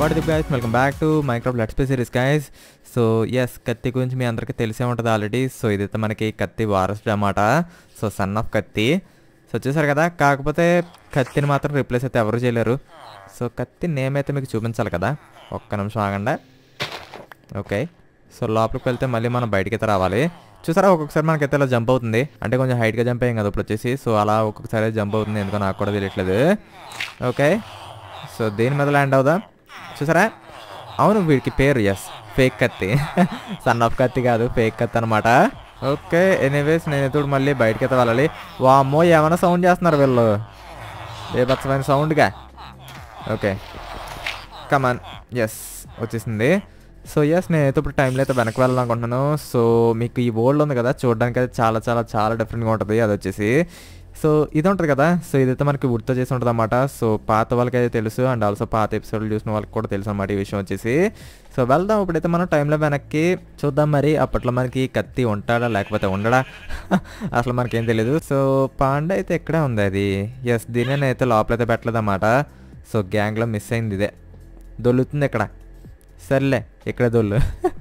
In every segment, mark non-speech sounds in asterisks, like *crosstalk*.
what the guys welcome back to micro blood play series guys so yes Katti గురించి మీ అందరికీ తెలిసే ఉంటుంది already so ఇదైతే మనకి కత్తి వారసుడు అనమాట so son of Katti so వచ్చేసారు కదా కాకపోతే కత్తిని మాత్రం రిప్లేస్ అయితే ఎవరు చేయలేరు సో కత్తి నేమ్ అయితే మీకు చూపించాలి కదా ఒక్క నిమిషం ఆగండి ఓకే సో లోపలికి వెళ్తే మళ్ళీ మనం బయటకైతే రావాలి చూసారా ఒక్కొక్కసారి మనకైతే ఇలా జంప్ అవుతుంది అంటే కొంచెం హైట్గా జంప్ అయ్యాం కదా ఇప్పుడు వచ్చేసి సో అలా ఒక్కొక్కసారి జంప్ అవుతుంది ఎందుకో నాకు కూడా తెలియట్లేదు ఓకే సో దీని మీద ల్యాండ్ అవుదా చూసారా అవును వీడికి పేరు yes fake Katti son *laughs* of Katti కాదు ఫేక్ కత్తి అనమాట ఓకే ఎనీవేస్ నేనైతే మళ్ళీ బయటకి అయితే వెళ్ళాలి వామ్మో ఏమైనా సౌండ్ చేస్తున్నారు వీళ్ళు ఏ బేభత్సమైన సౌండ్గా ఓకే కమాన్ ఎస్ వచ్చేసింది సో ఎస్ నేనైతే ఇప్పుడు టైంలో అయితే వెనక్కి వెళ్ళాలనుకుంటున్నాను సో మీకు ఈ ఓల్డ్ ఉంది కదా చూడడానికి అయితే చాలా చాలా చాలా డిఫరెంట్గా ఉంటుంది అది వచ్చేసి సో ఇది ఉంటుంది కదా సో ఇదైతే మనకి వుడ్తో చేసి ఉంటుంది అనమాట సో పాత వాళ్ళకైతే తెలుసు అండ్ ఆల్సో పాత ఎపిసోడ్లు చూసిన వాళ్ళకి కూడా తెలుసు అనమాట ఈ విషయం వచ్చేసి సో వెళ్దాం ఇప్పుడైతే మనం టైంలో వెనక్కి చూద్దాం మరి అప్పట్లో మనకి కత్తి ఉంటాడా లేకపోతే ఉండడా *laughs* అసలు మనకేం తెలియదు సో పాండ అయితే ఇక్కడే ఉంది అది ఎస్ దీన్ని అయితే లోపలైతే పెట్టలేదన్నమాట సో గ్యాంగ్లో మిస్ అయింది ఇదే దొల్లుతుంది ఇక్కడ సర్లే ఇక్కడే దొల్లు *laughs*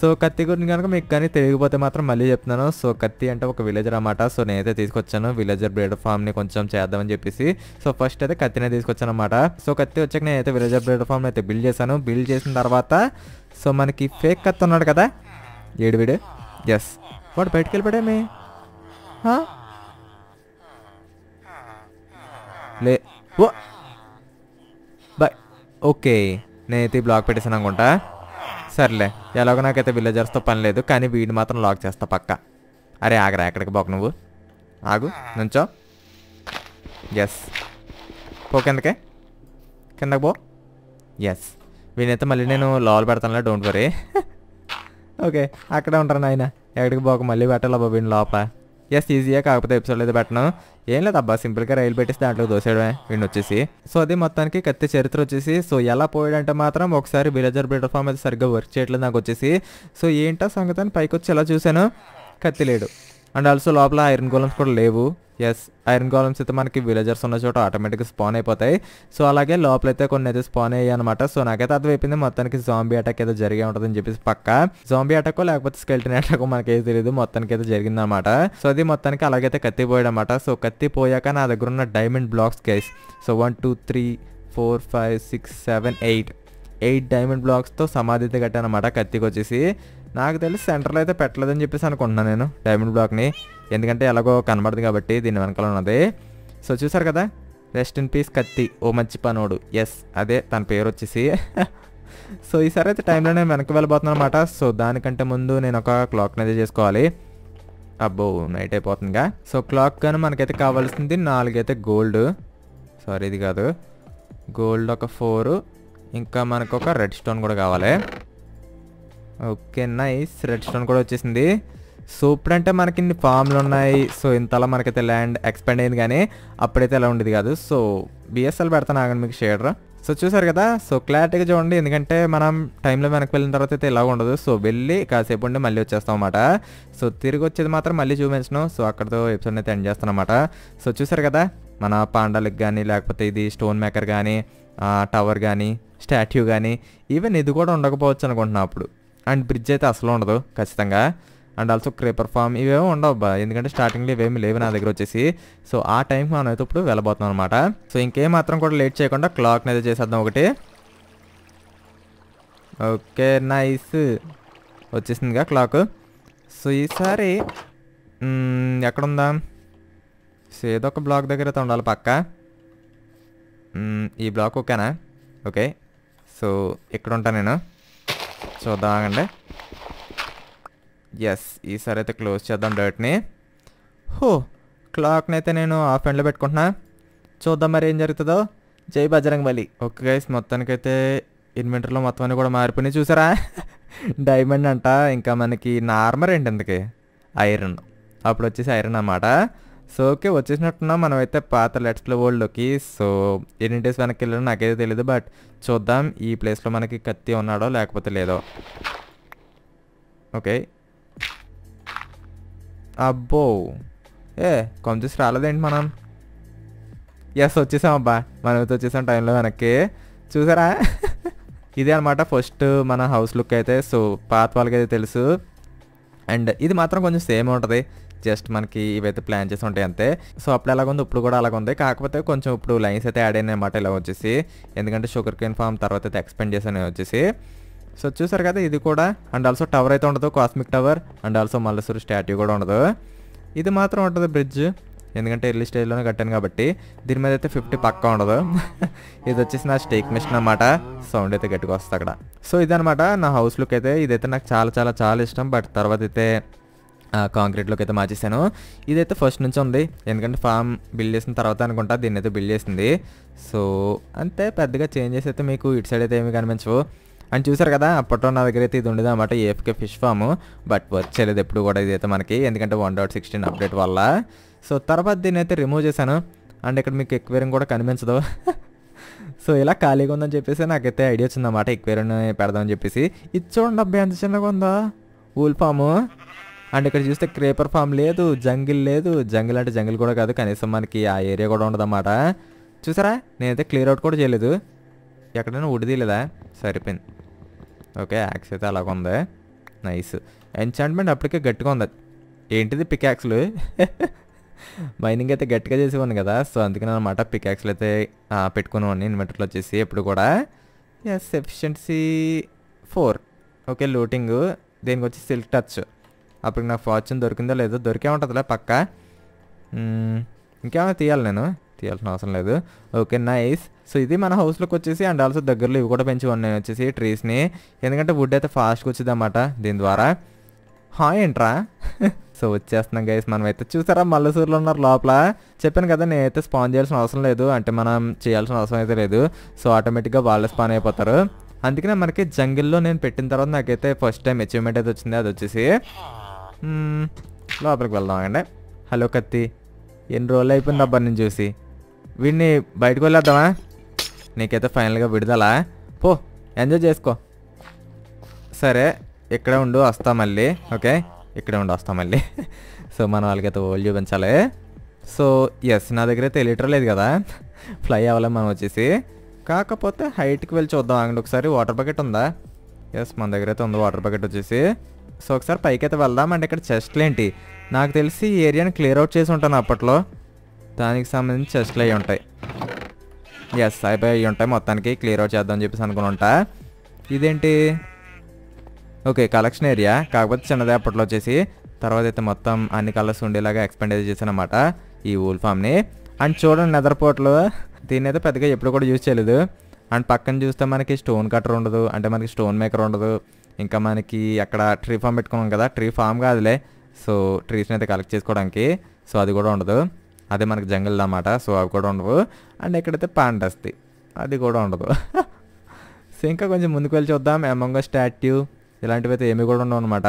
సో కత్తి గురించి కనుక మీకు కానీ తెలియకపోతే మాత్రం మళ్ళీ చెప్తున్నాను సో కత్తి అంటే ఒక విలేజర్ అనమాట సో నేనైతే తీసుకొచ్చాను విలేజర్ బ్రీడర్ ఫామ్ని కొంచెం చేద్దామని చెప్పేసి సో ఫస్ట్ అయితే కత్తినే తీసుకొచ్చాను అనమాట సో కత్తి వచ్చాక నేనైతే విలేజర్ బ్రేడ్ ఫామ్ అయితే బిల్డ్ చేశాను బిల్డ్ చేసిన తర్వాత సో మనకి ఫేక్ కత్తి ఉన్నాడు కదా ఏడువిడు ఎస్ వాడు బయటకు వెళ్ళిపోయామే లే ఓ బాయ్ ఓకే నేనైతే బ్లాక్ పెట్టేసాను అనుకుంటా సర్లే ఎలాగో నాకైతే విలేజర్స్తో పని లేదు కానీ వీడిని మాత్రం లాక్ చేస్తా పక్క అరే ఆగరా ఎక్కడికి పోక నువ్వు ఆగు నుంచో ఎస్ పో కిందకే కిందకు పో ఎస్ వీనైతే మళ్ళీ నేను లోల్ పెడతానులే డోంట్ వరీ ఓకే అక్కడే ఉంటాను ఆయన ఎక్కడికి పోక మళ్ళీ పెట్టాలా బాబు వీడిని లోపల ఎస్ ఈజీయే కాకపోతే ఎపిసోడ్ అయితే పెట్టను ఏం లేదబ్బా సింపుల్గా రైలు పెట్టేసి దాంట్లో దోసేయడమే వీడిని వచ్చేసి సో అది మొత్తానికి కత్తి చరిత్ర వచ్చేసి సో ఎలా పోయాడంటే మాత్రం ఒకసారి విలేజర్ ప్లాట్ఫామ్ అయితే సరిగ్గా వర్క్ చేయట్లేదు నాకు వచ్చేసి సో ఏంటో సంగతి పైకి వచ్చి ఎలా చూశాను కత్తి లేడు అండ్ ఆల్సో లోపల ఐరన్ గోలమ్స్ కూడా లేవు ఎస్ ఐరన్ గోలమ్స్ అయితే మనకి విలేజర్స్ ఉన్న చోట ఆటోమేటిక్గా స్పాన్ అయిపోతాయి సో అలాగే లోపల అయితే కొన్ని అయితే స్పాన్ అయ్యాయి అనమాట సో నాకైతే అర్థమైపోయింది మొత్తానికి జాంబీ అటాక్ అయితే జరిగే ఉంటుందని చెప్పేసి పక్క జాంబీ అటాక్ లేకపోతే స్కెల్టన్ అటాక్ ఏది తెలియదు మొత్తానికి అయితే జరిగిందనమాట సో అది మొత్తానికి అలాగైతే అనమాట సో కత్తిపోయాక నా దగ్గర ఉన్న diamond blocks case so one two three four five six seven eight eight diamond బ్లాక్స్తో సమాధి అయితే కట్టానమాట కత్తికి వచ్చేసి నాకు తెలిసి సెంటర్లో అయితే పెట్టలేదని చెప్పేసి అనుకుంటున్నాను నేను డైమండ్ బ్లాక్ని ఎందుకంటే ఎలాగో కనబడదు కాబట్టి దీని వెనకాల ఉన్నది సో చూసారు కదా రెస్ట్ ఇన్ పీస్ కత్తి ఓ మంచి పనోడు ఎస్ అదే తన పేరు వచ్చేసి *laughs* సో ఈసారి అయితే టైంలో నేను వెనక్కి వెళ్ళబోతున్నాను అనమాట సో దానికంటే ముందు నేను ఒక క్లాక్ని అయితే చేసుకోవాలి అబ్బో నైట్ అయిపోతుందిగా సో క్లాక్ కానీ మనకైతే కావాల్సింది నాలుగైతే గోల్డ్ సారీ ఇది కాదు గోల్డ్ ఒక ఫోరు ఇంకా మనకు ఒక రెడ్ స్టోన్ కూడా కావాలి ఓకే నైస్ రెడ్ స్టోన్ కూడా వచ్చేసింది సూపర్ అంటే మనకి ఇన్ని ఫామ్లు ఉన్నాయి సో ఇంతలా మనకైతే ల్యాండ్ ఎక్స్పెండ్ అయింది కానీ అప్పుడైతే ఎలా ఉండేది కాదు సో బిఎస్ఎల్ పెడతాను ఆగండి మీకు షేడర్ సో చూసారు కదా సో క్లారిటీగా చూడండి ఎందుకంటే మనం టైంలో వెనక్కి వెళ్ళిన తర్వాత అయితే ఇలా ఉండదు సో వెళ్ళి కాసేపు ఉండి మళ్ళీ వచ్చేస్తాం అనమాట సో తిరిగి వచ్చేది మాత్రం మళ్ళీ చూపించను సో అక్కడతో ఎపిసోడ్ అయితే ఎండ్ చేస్తాను అనమాట సో చూసారు కదా మన పాండాలకు కానీ లేకపోతే ఇది స్టోన్ మేకర్ కానీ టవర్ కానీ స్టాట్యూ కానీ ఈవెన్ ఇది కూడా ఉండకపోవచ్చు అనుకుంటున్నాను అప్పుడు అండ్ బ్రిడ్జ్ అయితే అసలు ఉండదు ఖచ్చితంగా అండ్ ఆల్సో క్రేపర్ ఫామ్ ఇవేమో ఉండవు బా ఎందుకంటే స్టార్టింగ్లో ఇవేమి లేవు నా దగ్గర వచ్చేసి సో ఆ టైంకి మనం అయితే ఇప్పుడు వెళ్ళబోతున్నాం అనమాట సో ఇంకేం మాత్రం కూడా లేట్ చేయకుండా క్లాక్ని అయితే చేసేద్దాం ఒకటి ఓకే నైస్ వచ్చేసిందిగా క్లాక్ సో ఈసారి ఎక్కడుందా సో ఏదో ఒక బ్లాక్ దగ్గర అయితే ఉండాలి పక్క ఈ బ్లాక్ ఓకేనా ఓకే సో ఇక్కడ ఉంటాను నేను చూద్దాం ఆగండి ఎస్ ఈసారి అయితే క్లోజ్ చేద్దాం డర్ట్ని హో క్లాక్ని అయితే నేను ఆఫ్ ఎండ్లో పెట్టుకుంటున్నా చూద్దాం మరి ఏం జరుగుతుందో జై బజరంగ్ బలి ఓకే గైస్ మొత్తానికైతే ఇన్వెంటర్లో మొత్తం అన్నీ కూడా మారిపోయినాయి చూసారా డైమండ్ అంట ఇంకా మనకి నార్మర్ ఏంటి అందుకే ఐరన్ అప్పుడు వచ్చేసి ఐరన్ అన్నమాట సో ఓకే వచ్చేసినట్టున్నా మనమైతే పాత లెట్స్లో వరల్డ్లోకి సో ఎన్ని డేస్ వెనక్కి వెళ్ళడం నాకైతే తెలియదు బట్ చూద్దాం ఈ ప్లేస్లో మనకి కత్తి ఉన్నాడో లేకపోతే లేదో ఓకే అబ్బో ఏ కొంచెం రాలేదేంటి మనం ఎస్ వచ్చేసాం అబ్బా మనమైతే వచ్చేసాం టైంలో వెనక్కి చూసారా ఇదే అనమాట ఫస్ట్ మన హౌస్ లుక్ అయితే సో పాత వాళ్ళకి అయితే తెలుసు అండ్ ఇది మాత్రం కొంచెం సేమ్ ఉంటుంది జస్ట్ మనకి ఇవైతే ప్లాన్ చేసి ఉంటాయి అంతే సో అప్పుడు ఉంది ఇప్పుడు కూడా అలాగ ఉంది కాకపోతే కొంచెం ఇప్పుడు లైన్స్ అయితే యాడ్ అయినాయి అన్నమాట ఇలా వచ్చేసి ఎందుకంటే షుగర్ కేన్ ఫామ్ తర్వాత అయితే ఎక్స్పెండ్ చేసాను వచ్చేసి సో చూసారు కదా ఇది కూడా అండ్ ఆల్సో టవర్ అయితే ఉండదు కాస్మిక్ టవర్ అండ్ ఆల్సో మల్లసూరు స్టాట్యూ కూడా ఉండదు ఇది మాత్రం ఉంటుంది బ్రిడ్జ్ ఎందుకంటే ఎర్లీ స్టేజ్లోనే కట్టాను కాబట్టి దీని మీద అయితే ఫిఫ్టీ పక్కా ఉండదు *laughs* ఇది వచ్చేసి నా స్టేక్ మిషన్ అనమాట సౌండ్ అయితే గట్టిగా వస్తుంది అక్కడ సో ఇదనమాట నా హౌస్ లుక్ అయితే ఇదైతే నాకు చాలా చాలా చాలా ఇష్టం బట్ తర్వాత అయితే కాంక్రీట్లోకి అయితే మార్చేసాను ఇదైతే ఫస్ట్ నుంచి ఉంది ఎందుకంటే ఫామ్ బిల్డ్ చేసిన తర్వాత అనుకుంటా దీన్ని అయితే బిల్డ్ చేసింది సో అంతే పెద్దగా చేంజెస్ అయితే మీకు ఇటు సైడ్ అయితే ఏమి కనిపించవు అండ్ చూసారు కదా అప్పట్లో నా దగ్గర అయితే ఇది ఉండేది అనమాట ఏఫ్కే ఫిష్ ఫామ్ బట్ వచ్చేలేదు ఎప్పుడు కూడా ఇదైతే మనకి ఎందుకంటే వన్ డాట్ సిక్స్టీన్ అప్డేట్ వల్ల సో తర్వాత దీన్ని అయితే రిమూవ్ చేశాను అండ్ ఇక్కడ మీకు ఎక్వేరియం కూడా కనిపించదు సో *laughs* ఇలా ఖాళీగా ఉందని చెప్పేసి నాకైతే ఐడియా వచ్చిందన్నమాట ఎక్వేరియం పెడదామని చెప్పేసి ఇది చూడండి అబ్బాయి ఎంత చిన్నగా ఉందా ఊల్ ఫాము అండ్ ఇక్కడ చూస్తే క్రేపర్ ఫామ్ లేదు జంగిల్ లేదు జంగిల్ అంటే జంగిల్ కూడా కాదు కనీసం మనకి ఆ ఏరియా కూడా ఉండదన్నమాట చూసారా నేనైతే క్లియర్ అవుట్ కూడా చేయలేదు ఎక్కడైనా ఉడిదీలేదా సరిపోయింది ఓకే యాక్స్ అయితే అలాగుంది ఉంది నైస్ ఎంచాంట్మెంట్ అప్పటికే గట్టిగా ఉంది ఏంటిది పికాక్స్లు మైనింగ్ అయితే గట్టిగా చేసేవాడిని కదా సో అందుకని అనమాట పికాక్స్లు అయితే పెట్టుకునేవాడిని ఇన్వెంటర్లో వచ్చేసి ఎప్పుడు కూడా yes efficiency four okay looting దీనికి వచ్చి సిల్క్ టచ్ అప్పటికి నాకు ఫార్చ్యూన్ దొరికిందో లేదో దొరికే ఉంటుందిలే పక్క ఇంకేమైనా తీయాలి నేను తీయాల్సిన అవసరం లేదు ఓకే నైస్ సో ఇది మన హౌస్లోకి వచ్చేసి అండ్ ఆల్సో దగ్గరలో ఇవి కూడా పెంచి ఉన్నాయి వచ్చేసి ట్రీస్ని ఎందుకంటే వుడ్ అయితే ఫాస్ట్గా వచ్చింది అన్నమాట దీని ద్వారా హాయ్ ఏంట్రా *laughs* సో వచ్చేస్తున్నాం గైస్ మనం అయితే చూసారా మల్లసూరులో ఉన్నారు లోపల చెప్పాను కదా నేనైతే స్పాన్ చేయాల్సిన అవసరం లేదు అంటే మనం చేయాల్సిన అవసరం అయితే లేదు సో ఆటోమేటిక్గా వాళ్ళు స్పాన్ అయిపోతారు అందుకనే మనకి జంగిల్లో నేను పెట్టిన తర్వాత నాకైతే ఫస్ట్ టైం అచీవ్మెంట్ అయితే వచ్చింది అది వచ్చేసి లోపలికి వెళ్దాం అండి హలో కత్తి ఎన్ని రోజులు అయిపోయింది అబ్బా నేను చూసి వీడిని బయటకు వెళ్ళేద్దామా నీకైతే ఫైనల్గా విడుదల పో ఎంజాయ్ చేసుకో సరే ఇక్కడే ఉండు వస్తా మళ్ళీ ఓకే ఇక్కడే ఉండు వస్తాం మళ్ళీ సో మనం వాళ్ళకైతే ఓల్డ్ చూపించాలి సో ఎస్ నా దగ్గర అయితే తెలియటం లేదు కదా ఫ్లై అవ్వాలి మనం వచ్చేసి కాకపోతే హైట్కి వెళ్ళి చూద్దాం అండి ఒకసారి వాటర్ బకెట్ ఉందా ఎస్ మన దగ్గర అయితే ఉంది వాటర్ బకెట్ వచ్చేసి సో ఒకసారి పైకైతే వెళ్దాం అండ్ ఇక్కడ చెస్ట్లు ఏంటి నాకు తెలిసి ఈ ఏరియాని క్లియర్ అవుట్ చేసి ఉంటాను అప్పట్లో దానికి సంబంధించి చెస్ట్లు అయ్యి ఉంటాయి ఎస్ అయిపోయి అయ్యి ఉంటాయి మొత్తానికి క్లియర్ అవుట్ చేద్దాం అని చెప్పేసి అనుకుని ఉంటా ఇదేంటి ఓకే కలెక్షన్ ఏరియా కాకపోతే చిన్నదే అప్పట్లో వచ్చేసి తర్వాత అయితే మొత్తం అన్ని కలర్స్ ఉండేలాగా ఎక్స్పెండ్ అనమాట ఈ ఊల్ఫామ్ని ఫామ్ని అండ్ చూడండి నెదర్ పోర్ట్లో దీన్ని అయితే పెద్దగా ఎప్పుడు కూడా యూజ్ చేయలేదు అండ్ పక్కన చూస్తే మనకి స్టోన్ కట్టర్ ఉండదు అంటే మనకి స్టోన్ మేకర్ ఉండదు ఇంకా మనకి అక్కడ ట్రీ ఫామ్ పెట్టుకున్నాం కదా ట్రీ ఫామ్ కాదులే సో ట్రీస్ని అయితే కలెక్ట్ చేసుకోవడానికి సో అది కూడా ఉండదు అదే మనకి జంగిల్ అనమాట సో అవి కూడా ఉండవు అండ్ ఎక్కడైతే పాండస్తి అది కూడా ఉండదు *laughs* సో ఇంకా కొంచెం ముందుకు వెళ్ళి చూద్దాం ఎమంగో స్టాట్యూ ఇలాంటివి అయితే ఏమి కూడా ఉండవు అనమాట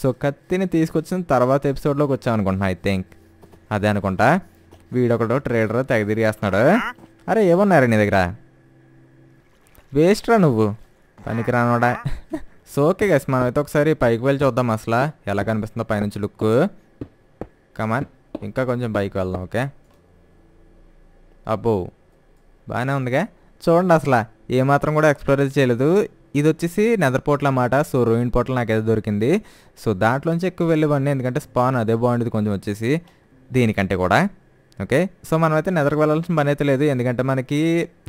సో కత్తిని తీసుకొచ్చిన తర్వాత ఎపిసోడ్లోకి వచ్చాం అనుకుంటున్నా ఐ థింక్ అదే అనుకుంటా వీడొకడు ట్రేడర్ వేస్తున్నాడు అరే ఏమన్నారు నీ దగ్గర వేస్ట్ రా నువ్వు పనికిరానోడా సో ఓకే మనం అయితే ఒకసారి పైకి వెళ్ళి చూద్దాం అసలు ఎలా కనిపిస్తుందో పైనుంచి లుక్ కమాన్ ఇంకా కొంచెం పైకి వెళ్దాం ఓకే అబ్బో బాగానే ఉందిగా చూడండి అసలు ఏమాత్రం కూడా ఎక్స్ప్లోర్ చేయలేదు ఇది వచ్చేసి నెదర్పోట్ల అన్నమాట సో రోయిన్ పోట్ల నాకైతే దొరికింది సో దాంట్లోంచి ఎక్కువ వెళ్ళేవాడిని ఎందుకంటే స్పాన్ అదే బాగుండేది కొంచెం వచ్చేసి దీనికంటే కూడా ఓకే సో మనమైతే నెదర్కి వెళ్ళాల్సిన పని అయితే లేదు ఎందుకంటే మనకి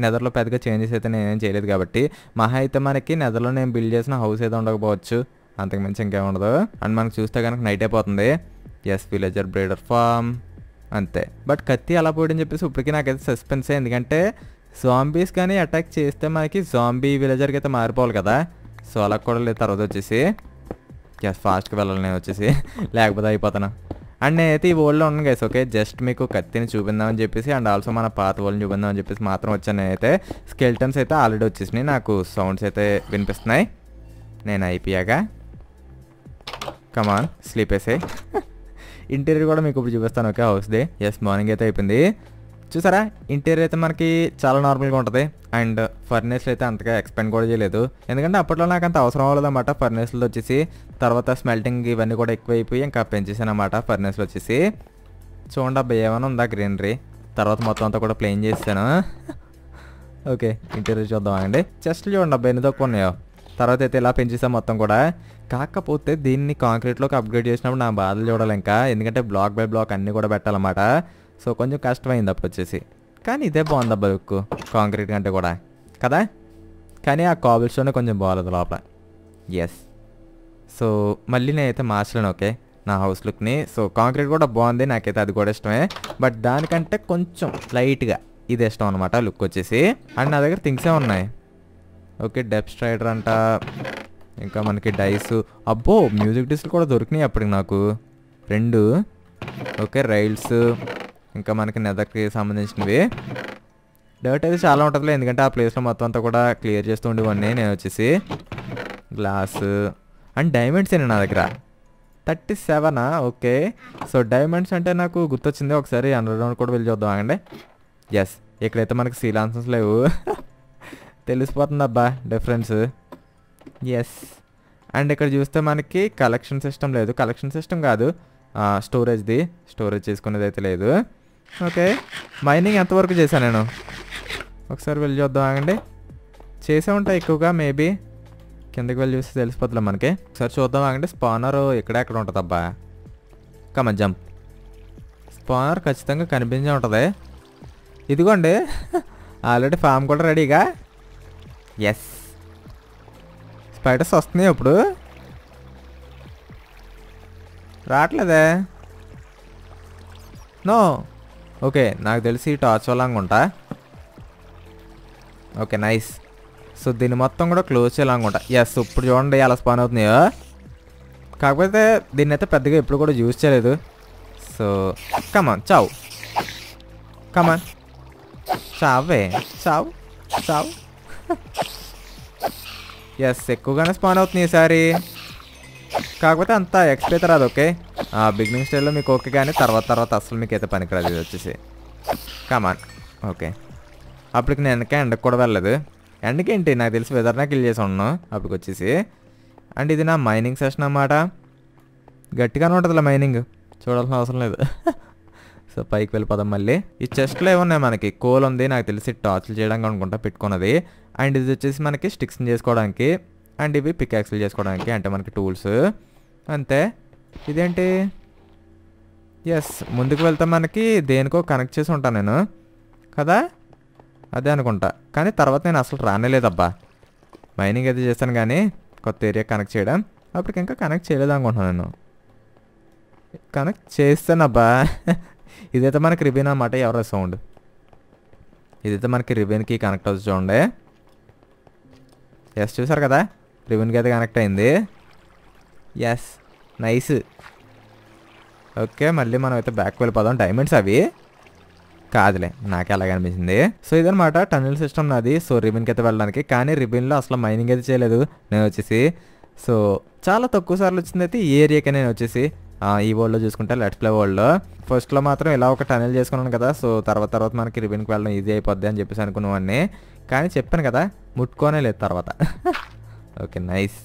నెదర్లో పెద్దగా చేంజెస్ అయితే నేనేం చేయలేదు కాబట్టి మహా అయితే మనకి నెదర్లో నేను బిల్డ్ చేసిన హౌస్ అయితే ఉండకపోవచ్చు అంతకు మించి ఇంకేం ఉండదు అండ్ మనకు చూస్తే కనుక నైట్ అయిపోతుంది ఎస్ విలేజర్ బ్రీడర్ ఫామ్ అంతే బట్ కత్తి అలా పోయడని చెప్పేసి ఇప్పటికీ నాకైతే సస్పెన్సే ఎందుకంటే జాంబీస్ కానీ అటాక్ చేస్తే మనకి జాంబీ విలేజర్కి అయితే మారిపోవాలి కదా సో అలా కూడా లేదు తర్వాత వచ్చేసి ఎస్ ఫాస్ట్గా వెళ్ళాలి నేను వచ్చేసి *laughs* లేకపోతే అయిపోతాను అన్నయ్య అయితే ఇవాల్ လုံး గైస్ ఓకే జస్ట్ మీకు కత్తిని చూపిద్దాం అని చెప్పేసి అండ్ ఆల్సో మన పాత వాల్ని చూపిద్దాం అని చెప్పేసి మాత్రం వచ్చేనే అయితే స్కెల్టన్స్ అయితే ఆల్్రెడీ వచ్చేసని నాకు సౌండ్స్ అయితే వినిపిస్తున్నాయి నేను ఐపీ యాగా కమ్ ఆన్ స్లీప్ సే ఇంటీరియర్ కొడ మీకు ఇప్పుడు చూపిస్తాను okay house day yes morning అయితే అయిపోయింది చూసారా ఇంటీరియర్ అయితే మనకి చాలా నార్మల్గా ఉంటుంది అండ్ ఫర్నేస్లు అయితే అంతగా ఎక్స్పెండ్ కూడా చేయలేదు ఎందుకంటే అప్పట్లో నాకు అంత అవసరం అవ్వలేదన్నమాట ఫర్నేస్లో వచ్చేసి తర్వాత స్మెల్టింగ్ ఇవన్నీ కూడా ఎక్కువైపోయి ఇంకా పెంచేసాను అనమాట ఫర్నేస్లో వచ్చేసి చూడండి అబ్బాయి ఏమైనా ఉందా గ్రీనరీ తర్వాత మొత్తం అంతా కూడా ప్లేన్ చేస్తాను ఓకే ఇంటీరియర్ చూద్దాం అండి చెస్ట్ చూడండి అబ్బాయి ఎన్ని తక్కువ ఉన్నాయో తర్వాత అయితే ఇలా పెంచేసాం మొత్తం కూడా కాకపోతే దీన్ని కాంక్రీట్లోకి అప్గ్రేడ్ చేసినప్పుడు నా బాధలు చూడాలి ఇంకా ఎందుకంటే బ్లాక్ బై బ్లాక్ అన్నీ కూడా పెట్టాలన్నమాట సో కొంచెం కష్టమైంది అప్పుడు వచ్చేసి కానీ ఇదే బాగుంది అబ్బా లుక్ కాంక్రీట్ కంటే కూడా కదా కానీ ఆ కాబుల్స్టోనే కొంచెం బాగలేదు లోపల ఎస్ సో మళ్ళీ నేనైతే మార్చలేను ఓకే నా హౌస్ లుక్ని సో కాంక్రీట్ కూడా బాగుంది నాకైతే అది కూడా ఇష్టమే బట్ దానికంటే కొంచెం లైట్గా ఇది ఇష్టం అనమాట లుక్ వచ్చేసి అండ్ నా దగ్గర థింగ్సే ఉన్నాయి ఓకే డెప్ స్ట్రైడర్ అంట ఇంకా మనకి డైస్ అబ్బో మ్యూజిక్ డిస్క్ కూడా దొరికినాయి అప్పటికి నాకు రెండు ఓకే రైల్స్ ఇంకా మనకి నెదర్కి సంబంధించినవి డర్ట్ అయితే చాలా ఉంటుందిలే ఎందుకంటే ఆ ప్లేస్లో మొత్తం అంతా కూడా క్లియర్ చేస్తూ ఉండేవాడిని నేను వచ్చేసి గ్లాస్ అండ్ డైమండ్స్ ఏనా నా దగ్గర థర్టీ సెవెనా ఓకే సో డైమండ్స్ అంటే నాకు గుర్తొచ్చింది ఒకసారి గ్రౌండ్ కూడా వెళ్ళి చూద్దాం అండి ఎస్ ఇక్కడైతే మనకి సీలాన్సన్స్ లేవు *laughs* తెలిసిపోతుంది అబ్బా డిఫరెన్స్ ఎస్ అండ్ ఇక్కడ చూస్తే మనకి కలెక్షన్ సిస్టమ్ లేదు కలెక్షన్ సిస్టమ్ కాదు స్టోరేజ్ది స్టోరేజ్ చేసుకునేది అయితే లేదు ఓకే మైనింగ్ ఎంతవరకు చేశాను నేను ఒకసారి వెళ్ళి చూద్దాం ఆగండి చేసే ఉంటాయి ఎక్కువగా మేబీ కిందకి వెళ్ళి చూసి తెలిసిపోతుందా మనకి ఒకసారి చూద్దాం ఆగండి స్పానర్ ఎక్కడెక్కడ ఉంటుంది అబ్బా కమ జంప్ స్పానర్ ఖచ్చితంగా కనిపించే ఉంటుంది ఇదిగోండి ఆల్రెడీ ఫామ్ కూడా రెడీగా ఎస్ స్పైడర్స్ వస్తున్నాయి ఇప్పుడు రావట్లేదే నో ఓకే నాకు తెలిసి టార్చ్ ఉంటా ఓకే నైస్ సో దీన్ని మొత్తం కూడా క్లోజ్ ఉంటా ఎస్ ఇప్పుడు చూడండి అలా స్పాన్ అవుతున్నాయో కాకపోతే దీన్ని అయితే పెద్దగా ఎప్పుడు కూడా యూజ్ చేయలేదు సో కమాన్ చావు కమాన్ చావే చావు చావు ఎస్ ఎక్కువగానే స్పాన్ అవుతుంది ఈసారి కాకపోతే అంత ఎక్స్పేత రాదు ఓకే బిగినింగ్ స్టేజ్లో మీకు ఓకే కానీ తర్వాత తర్వాత అసలు మీకు అయితే పనికిరాదు ఇది వచ్చేసి కమాన్ ఓకే అప్పటికి నేను వెనక ఎండకు కూడా వెళ్ళలేదు ఎండకేంటి నాకు తెలిసి వెదర్నా కిల్ చేసి ఉన్నాను అప్పటికి వచ్చేసి అండ్ ఇది నా మైనింగ్ సెషన్ అన్నమాట గట్టిగానే ఉంటుందిలే మైనింగ్ చూడాల్సిన అవసరం లేదు సో *laughs* పైకి వెళ్ళిపోదాం మళ్ళీ ఈ చెస్ట్లో ఏమున్నాయి మనకి కోల్ ఉంది నాకు తెలిసి టార్చ్లు చేయడానికి అనుకుంటా పెట్టుకున్నది అండ్ ఇది వచ్చేసి మనకి స్టిక్స్ని చేసుకోవడానికి అండ్ ఇవి పికాక్స్లు చేసుకోవడానికి అంటే మనకి టూల్స్ అంతే ఇదేంటి ఎస్ ముందుకు వెళ్తే మనకి దేనికో కనెక్ట్ చేసి ఉంటాను నేను కదా అదే అనుకుంటా కానీ తర్వాత నేను అసలు రానే లేదబ్బా మైనింగ్ అయితే చేస్తాను కానీ కొత్త ఏరియా కనెక్ట్ చేయడం అప్పటికి ఇంకా కనెక్ట్ చేయలేదు అనుకుంటున్నాను నేను కనెక్ట్ చేస్తానబ్బా *laughs* ఇదైతే మనకి రిబీన్ అన్నమాట ఎవరో సౌండ్ ఇదైతే మనకి రిబీన్కి కనెక్ట్ అవుతుంది చూడండి ఎస్ చూసారు కదా రిబీన్కి అయితే కనెక్ట్ అయింది ఎస్ నైస్ ఓకే మళ్ళీ మనం అయితే బ్యాక్ వెళ్ళిపోదాం డైమండ్స్ అవి కాదులే నాకే అలాగే అనిపించింది సో ఇదనమాట టన్నెల్ సిస్టమ్ నాది సో రిబిన్కి అయితే వెళ్ళడానికి కానీ రిబిన్లో అసలు మైనింగ్ అయితే చేయలేదు నేను వచ్చేసి సో చాలా తక్కువ సార్లు వచ్చింది అయితే ఈ ఏరియాకి నేను వచ్చేసి ఈ వరల్డ్లో చూసుకుంటే లెట్ ప్లే వరల్డ్లో ఫస్ట్లో మాత్రం ఇలా ఒక టన్నెల్ చేసుకున్నాను కదా సో తర్వాత తర్వాత మనకి రిబిన్కి వెళ్ళడం ఈజీ అయిపోద్ది అని చెప్పేసి అనుకున్నవాడిని కానీ చెప్పాను కదా ముట్టుకోనే లేదు తర్వాత *laughs* ఓకే నైస్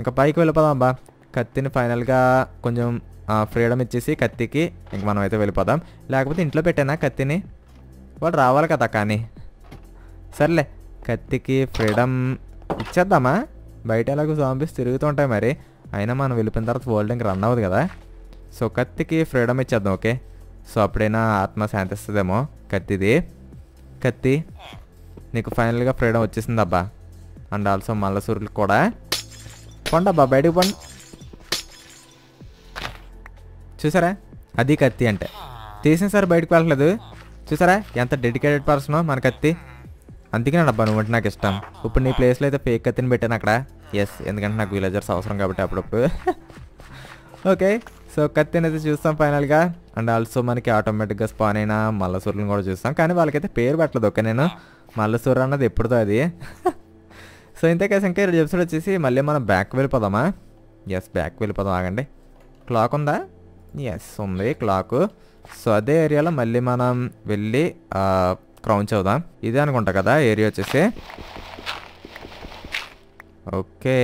ఇంకా పైకి వెళ్ళిపోదాం బా కత్తిని ఫైనల్గా కొంచెం ఫ్రీడమ్ ఇచ్చేసి కత్తికి ఇంక మనం అయితే వెళ్ళిపోదాం లేకపోతే ఇంట్లో పెట్టానా కత్తిని వాడు రావాలి కదా కానీ సర్లే కత్తికి ఫ్రీడమ్ ఇచ్చేద్దామా బయట ఎలాగో జాంబీస్ తిరుగుతుంటాయి మరి అయినా మనం వెళ్ళిపోయిన తర్వాత వరల్డ్ ఇంక రన్ అవ్వదు కదా సో కత్తికి ఫ్రీడమ్ ఇచ్చేద్దాం ఓకే సో అప్పుడైనా ఆత్మ శాంతిస్తుందేమో కత్తిది కత్తి నీకు ఫైనల్గా ఫ్రీడమ్ వచ్చేసిందబ్బా అండ్ ఆల్సో మల్లసూరులకు కూడా పండబ్బా బయటకు పండు చూసారా అది కత్తి అంటే తీసిన సార్ బయటకు వెళ్ళలేదు చూసారా ఎంత డెడికేటెడ్ పర్సన్ మన కత్తి అందుకే నా బను నాకు ఇష్టం ఇప్పుడు నీ ప్లేస్లో అయితే ఫేక్ కత్తిని పెట్టాను అక్కడ ఎస్ ఎందుకంటే నాకు విలేజర్స్ అవసరం కాబట్టి అప్పుడప్పుడు ఓకే సో కత్తి అనేది చూస్తాం ఫైనల్గా అండ్ ఆల్సో మనకి ఆటోమేటిక్గా స్పాన్ అయిన మల్లసూర్లను కూడా చూస్తాం కానీ వాళ్ళకైతే పేరు పెట్టలేదు ఓకే నేను మల్లసూరు అన్నది ఎప్పుడుతో అది సో *laughs* ఇంతకేసి ఇంకా ఈరోజు ఎపిసోడ్ వచ్చేసి మళ్ళీ మనం బ్యాక్ వెళ్ళిపోదామా ఎస్ బ్యాక్ వెళ్ళిపోదాం ఆగండి క్లాక్ ఉందా ఎస్ ఉంది క్లాక్ సో అదే ఏరియాలో మళ్ళీ మనం వెళ్ళి క్రౌన్ చదుదాం ఇదే అనుకుంటా కదా ఏరియా వచ్చేసి ఓకే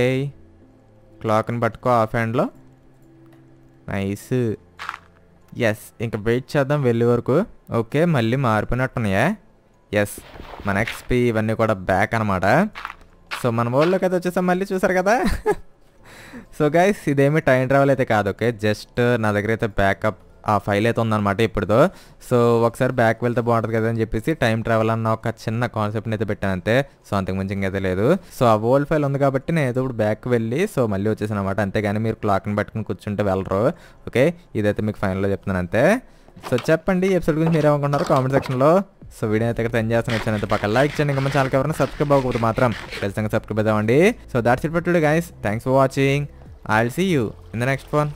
క్లాక్ని పట్టుకో ఆఫ్ హ్యాండ్లో నైస్ ఎస్ ఇంకా వెయిట్ చేద్దాం వెళ్ళే వరకు ఓకే మళ్ళీ మారిపోయినట్టున్నాయా ఎస్ మన ఎక్స్పీ ఇవన్నీ కూడా బ్యాక్ అనమాట సో మన వాళ్ళకి అయితే వచ్చేసాం మళ్ళీ చూసారు కదా *laughs* సో గైస్ ఇదేమి టైం ట్రావెల్ అయితే కాదు ఓకే జస్ట్ నా దగ్గర అయితే బ్యాకప్ ఆ ఫైల్ అయితే ఉందన్నమాట ఇప్పుడుతో సో ఒకసారి బ్యాక్ వెళ్తే బాగుంటుంది కదా అని చెప్పేసి టైం ట్రావెల్ అన్న ఒక చిన్న కాన్సెప్ట్ని అయితే పెట్టాను అంతే సో అంతకుమించి ఇంకైతే లేదు సో ఆ ఓల్డ్ ఫైల్ ఉంది కాబట్టి నేను అయితే ఇప్పుడు బ్యాక్ వెళ్ళి సో మళ్ళీ వచ్చేసాను అనమాట అంతేగాని మీరు క్లాక్ని పట్టుకుని కూర్చుంటే వెళ్ళరు ఓకే ఇదైతే మీకు ఫైనల్లో చెప్తున్నాను అంతే సో చెప్పండి ఎపిసోడ్ గురించి మీరు ఏమనుకుంటున్నారు కామెంట్ సెక్షన్లో సో వీడియో అయితే ఎంజాయ్ చేస్తాను వచ్చాను అయితే పక్క లైక్ చేయండి ఇంకా చాలా ఛానల్కి ఎవరైనా సబ్స్క్రైబ్ అవ్వకపోతే మాత్రం ఖచ్చితంగా సబ్స్క్రైబ్ అవుతామండి సో దాట్స్ ఇట్ పట్టుడు guys thanks for watching I will see you in the next phone